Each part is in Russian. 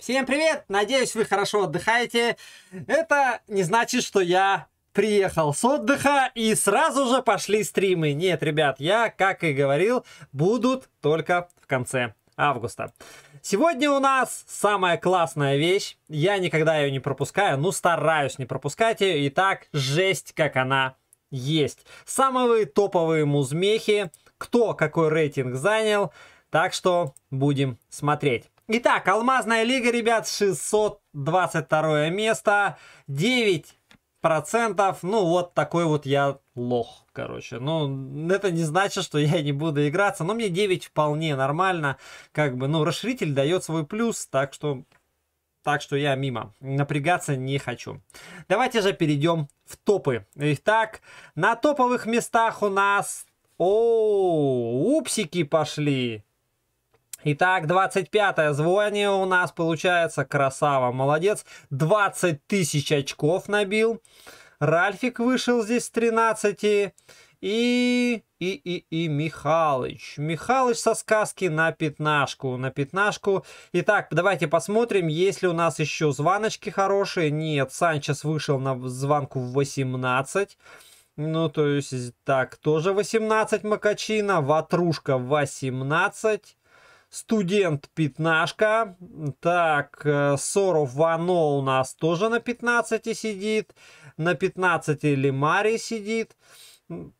Всем привет! Надеюсь, вы хорошо отдыхаете. Это не значит, что я приехал с отдыха и сразу же пошли стримы. Нет, ребят, я, как и говорил, будут только в конце августа. Сегодня у нас самая классная вещь. Я никогда ее не пропускаю, ну стараюсь не пропускать ее. Итак, жесть, как она есть. Самые топовые музмехи, кто какой рейтинг занял. Так что будем смотреть. Итак, Алмазная лига, ребят, 622 место, 9 процентов. Ну, вот такой вот я лох, короче. Ну, это не значит, что я не буду играться, но мне 9 вполне нормально. Как бы, ну, расширитель дает свой плюс, так что... Так что я мимо. Напрягаться не хочу. Давайте же перейдем в топы. Итак, на топовых местах у нас... О, упсики пошли. Итак, 25-е звание у нас получается. Красава, молодец. 20 тысяч очков набил. Ральфик вышел здесь с 13. И, и, и, и Михалыч. Михалыч со сказки на пятнашку, на пятнашку. Итак, давайте посмотрим, есть ли у нас еще звоночки хорошие. Нет, Санчес вышел на звонку в 18. Ну, то есть, так, тоже 18 Макачина, Ватрушка 18. Студент пятнашка. Так, э, Соров Вано у нас тоже на 15 сидит. На 15 Лимари сидит.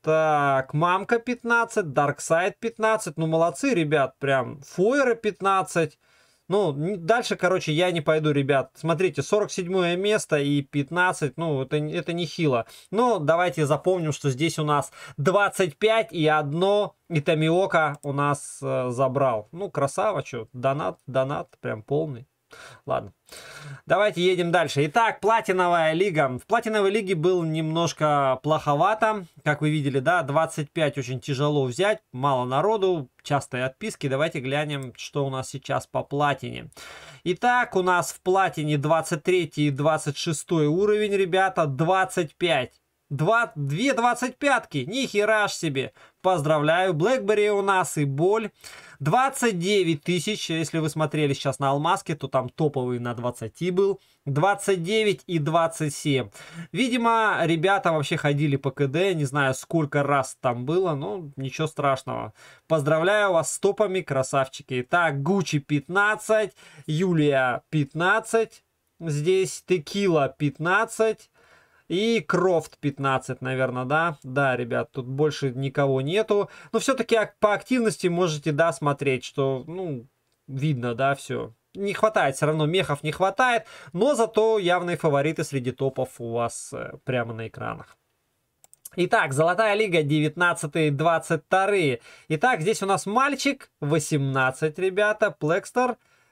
Так, Мамка 15, Дарксайд 15. Ну, молодцы, ребят, прям. Фойеры 15. Ну, дальше, короче, я не пойду, ребят. Смотрите, 47 место и 15, ну, это, это нехило. Но давайте запомним, что здесь у нас 25 и одно Итамиока у нас э, забрал. Ну, красава, что, донат, донат прям полный. Ладно. Давайте едем дальше. Итак, платиновая лига. В платиновой лиге был немножко плоховато. Как вы видели, да, 25 очень тяжело взять. Мало народу, частые отписки. Давайте глянем, что у нас сейчас по платине. Итак, у нас в платине 23 и 26 уровень, ребята, 25. Два, две двадцать пятки, ни ж себе. Поздравляю, BlackBerry у нас и боль. 29 тысяч, если вы смотрели сейчас на алмазки то там топовый на 20 был. 29 и 27. Видимо, ребята вообще ходили по КД, не знаю, сколько раз там было, но ничего страшного. Поздравляю вас с топами, красавчики. Так, Гуччи 15, Юлия 15, здесь Текила 15, и Крофт 15, наверное, да? Да, ребят, тут больше никого нету. Но все-таки по активности можете, да, смотреть, что, ну, видно, да, все. Не хватает, все равно мехов не хватает, но зато явные фавориты среди топов у вас э, прямо на экранах. Итак, Золотая Лига 19-22. Итак, здесь у нас мальчик, 18, ребята, Плекстер,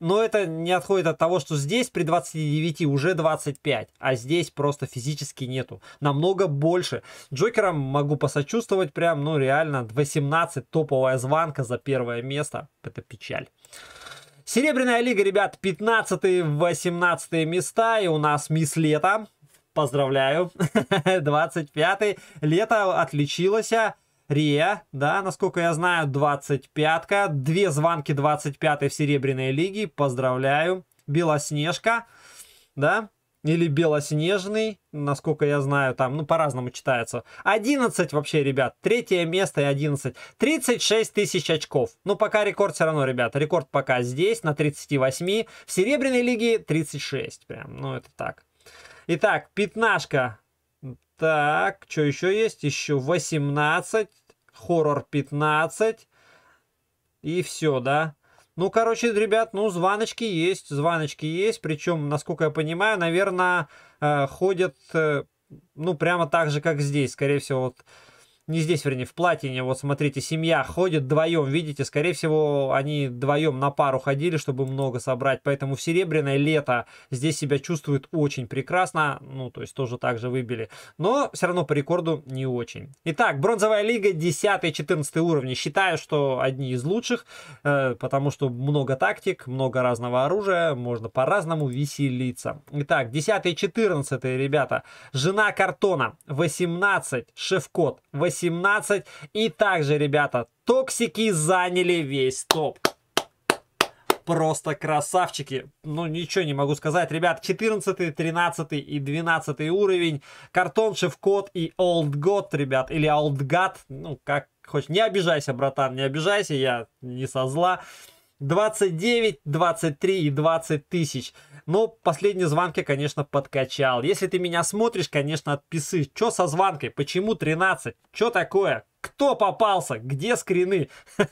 Но это не отходит от того, что здесь при 29 уже 25, а здесь просто физически нету. Намного больше. Джокером могу посочувствовать прям, ну реально, 18 топовая звонка за первое место. Это печаль. Серебряная лига, ребят, 15-18 места, и у нас Мисс Лето. Поздравляю. 25 лето отличилось. Рия, да, насколько я знаю, 25-ка. Две звонки 25-й в Серебряной лиге. Поздравляю. Белоснежка, да, или Белоснежный, насколько я знаю, там, ну, по-разному читается. 11 вообще, ребят, третье место и 11. 36 тысяч очков. Ну, пока рекорд все равно, ребят, рекорд пока здесь, на 38. В Серебряной лиге 36, прям, ну, это так. Итак, пятнашка. Так, что еще есть? Еще 18 хоррор 15. И все, да. Ну, короче, ребят, ну, звоночки есть, звоночки есть. Причем, насколько я понимаю, наверное, э, ходят, э, ну, прямо так же, как здесь. Скорее всего, вот не здесь, вернее, в платине, вот смотрите, семья ходит вдвоем, видите, скорее всего, они вдвоем на пару ходили, чтобы много собрать, поэтому в серебряное лето здесь себя чувствует очень прекрасно, ну, то есть тоже так же выбили, но все равно по рекорду не очень. Итак, бронзовая лига 10-14 уровни, считаю, что одни из лучших, э, потому что много тактик, много разного оружия, можно по-разному веселиться. Итак, 10-14, ребята, жена картона 18, шеф-код 18, 18. И также, ребята, токсики заняли весь топ просто красавчики. Ну, ничего не могу сказать. Ребят, 14, 13 и 12 уровень. Картон, шеф-код и Old God, ребят. Или Old God. Ну, как хочешь. Не обижайся, братан, не обижайся. Я не со зла. 29, 23 и 20 тысяч. Но последние звонки, конечно, подкачал. Если ты меня смотришь, конечно, отписы. Чё со звонкой? Почему 13? Чё такое? Кто попался? Где скрины?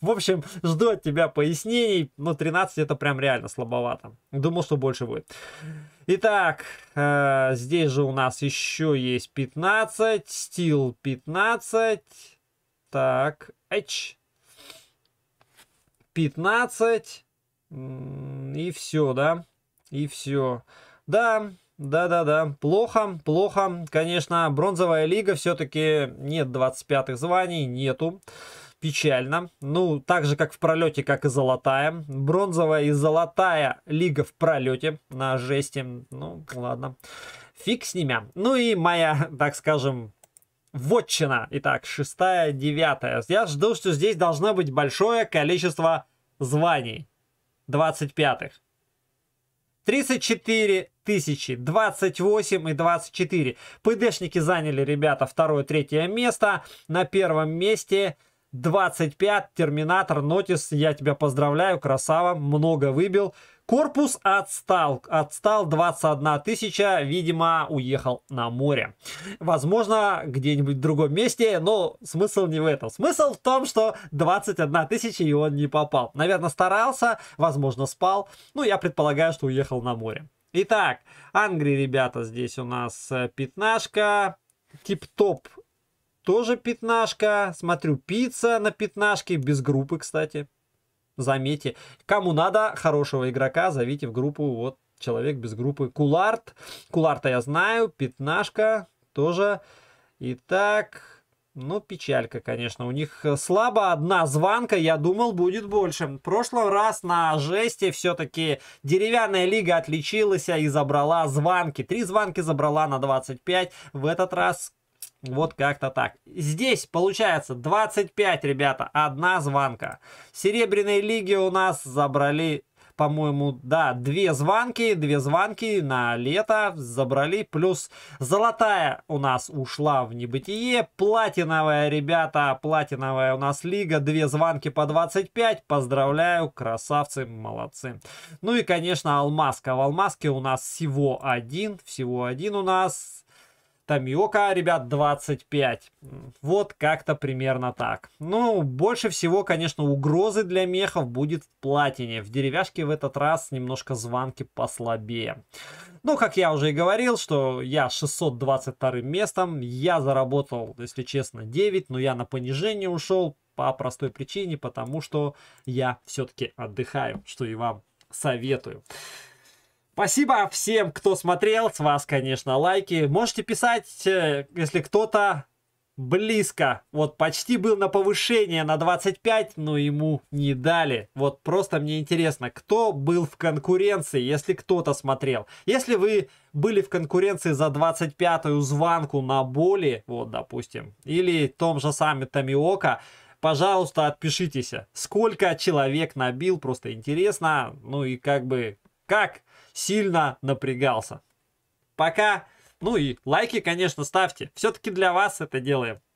В общем, жду от тебя пояснений. Но 13 это прям реально слабовато. Думал, что больше будет. Итак, э, здесь же у нас еще есть 15. Стил 15. Так, H 15. И все, да? И все. Да, да-да-да, плохо, плохо. Конечно, бронзовая лига все-таки нет 25-х званий, нету. Печально. Ну, так же, как в пролете, как и золотая. Бронзовая и золотая лига в пролете на жести. Ну, ладно. Фиг с ними. Ну и моя, так скажем, вотчина. Итак, шестая, девятая. Я жду, что здесь должно быть большое количество званий. 25. 34 тысячи, 28 и 24. ПДшники заняли, ребята, второе, третье место. На первом месте 25, Терминатор, Нотис, я тебя поздравляю, красава, много выбил. Корпус отстал, отстал 21 тысяча, видимо, уехал на море. Возможно, где-нибудь в другом месте, но смысл не в этом. Смысл в том, что 21 тысяча и он не попал. Наверное, старался, возможно, спал. Ну, я предполагаю, что уехал на море. Итак, Ангри, ребята, здесь у нас э, пятнашка. Тип-топ тоже пятнашка. Смотрю, пицца на пятнашке, без группы, кстати заметьте. Кому надо хорошего игрока, зовите в группу, вот, человек без группы. Куларт, Куларта я знаю, Пятнашка тоже. Итак, ну, печалька, конечно. У них э, слабо одна звонка, я думал, будет больше. В прошлый раз на жесте все-таки деревянная лига отличилась и забрала звонки. Три звонки забрала на 25. В этот раз вот как-то так. Здесь получается 25, ребята, одна звонка. В Серебряной лиге у нас забрали, по-моему, да, две звонки, две звонки на лето забрали. Плюс золотая у нас ушла в небытие. Платиновая, ребята, платиновая у нас лига, две звонки по 25. Поздравляю, красавцы, молодцы. Ну и, конечно, алмазка. В алмазке у нас всего один, всего один у нас Тамиока, ребят, 25. Вот как-то примерно так. Ну, больше всего, конечно, угрозы для мехов будет в платине. В деревяшке в этот раз немножко звонки послабее. Ну, как я уже и говорил, что я 622 местом. Я заработал, если честно, 9, но я на понижение ушел по простой причине, потому что я все-таки отдыхаю, что и вам советую. Спасибо всем, кто смотрел. С вас, конечно, лайки. Можете писать, э, если кто-то близко. Вот почти был на повышение на 25, но ему не дали. Вот просто мне интересно, кто был в конкуренции, если кто-то смотрел. Если вы были в конкуренции за 25-ю званку на боли, вот, допустим, или том же самме Тамиока, пожалуйста, отпишитесь. Сколько человек набил, просто интересно. Ну и как бы, как сильно напрягался. Пока. Ну и лайки, конечно, ставьте. Все-таки для вас это делаем.